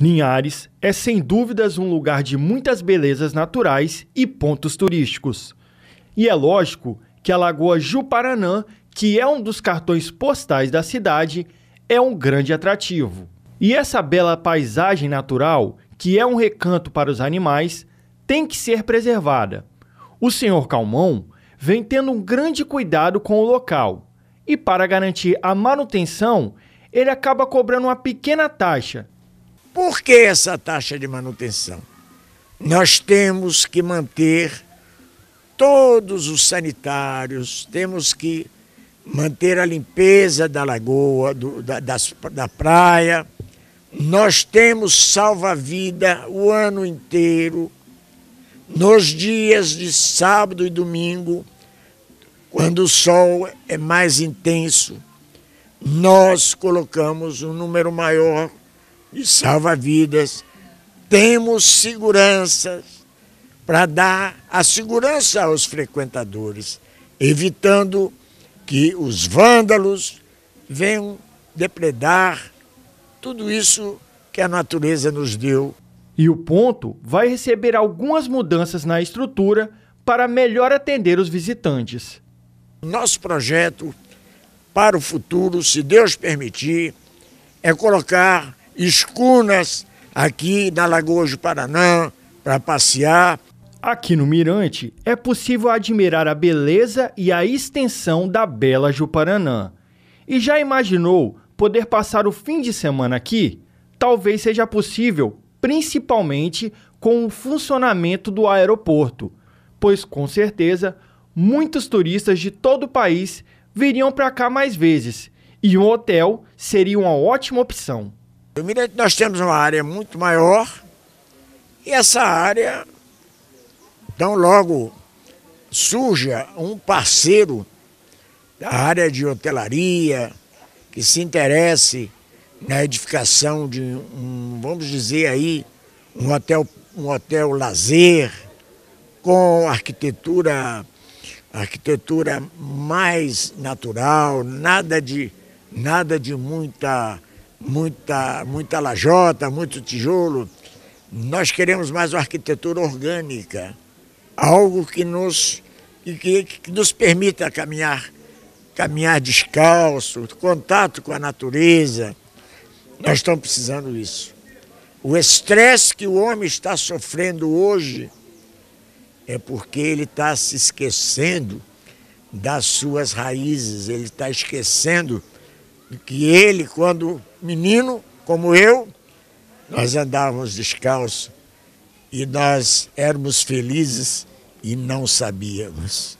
Linhares é sem dúvidas um lugar de muitas belezas naturais e pontos turísticos. E é lógico que a Lagoa Juparanã, que é um dos cartões postais da cidade, é um grande atrativo. E essa bela paisagem natural, que é um recanto para os animais, tem que ser preservada. O senhor Calmon vem tendo um grande cuidado com o local e, para garantir a manutenção, ele acaba cobrando uma pequena taxa por que essa taxa de manutenção? Nós temos que manter todos os sanitários, temos que manter a limpeza da lagoa, do, da, das, da praia. Nós temos salva-vida o ano inteiro. Nos dias de sábado e domingo, quando o sol é mais intenso, nós colocamos um número maior e salva-vidas, temos seguranças para dar a segurança aos frequentadores, evitando que os vândalos venham depredar tudo isso que a natureza nos deu. E o ponto vai receber algumas mudanças na estrutura para melhor atender os visitantes. Nosso projeto para o futuro, se Deus permitir, é colocar escunas aqui na Lagoa do Paraná para passear. Aqui no Mirante é possível admirar a beleza e a extensão da Bela Juparanã. E já imaginou poder passar o fim de semana aqui? Talvez seja possível, principalmente com o funcionamento do aeroporto, pois com certeza muitos turistas de todo o país viriam para cá mais vezes e um hotel seria uma ótima opção. Mirante nós temos uma área muito maior e essa área, tão logo surja um parceiro da área de hotelaria que se interesse na edificação de um, vamos dizer aí, um hotel, um hotel lazer com arquitetura arquitetura mais natural, nada de nada de muita muita, muita lajota, muito tijolo. Nós queremos mais uma arquitetura orgânica, algo que nos, que, que nos permita caminhar, caminhar descalço, contato com a natureza. Nós estamos precisando disso. O estresse que o homem está sofrendo hoje é porque ele está se esquecendo das suas raízes, ele está esquecendo que ele, quando menino, como eu, nós andávamos descalços e nós éramos felizes e não sabíamos.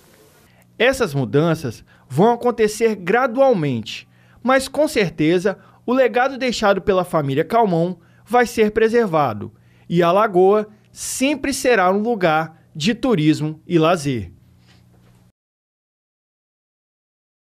Essas mudanças vão acontecer gradualmente, mas com certeza o legado deixado pela família Calmon vai ser preservado e a lagoa sempre será um lugar de turismo e lazer.